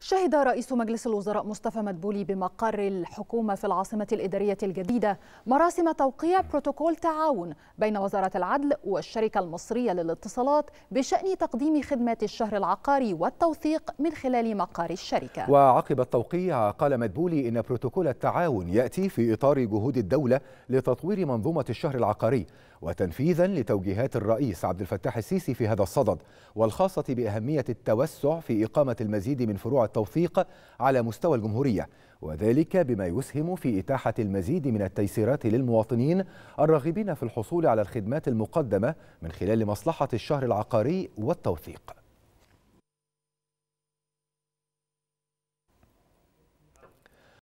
شهد رئيس مجلس الوزراء مصطفى مدبولي بمقر الحكومة في العاصمة الإدارية الجديدة مراسم توقيع بروتوكول تعاون بين وزارة العدل والشركة المصرية للاتصالات بشأن تقديم خدمات الشهر العقاري والتوثيق من خلال مقر الشركة وعقب التوقيع قال مدبولي إن بروتوكول التعاون يأتي في إطار جهود الدولة لتطوير منظومة الشهر العقاري وتنفيذا لتوجيهات الرئيس عبد الفتاح السيسي في هذا الصدد والخاصة بأهمية التوسع في إقامة المزيد من فروع والتوثيق على مستوى الجمهورية وذلك بما يسهم في إتاحة المزيد من التيسيرات للمواطنين الراغبين في الحصول على الخدمات المقدمة من خلال مصلحة الشهر العقاري والتوثيق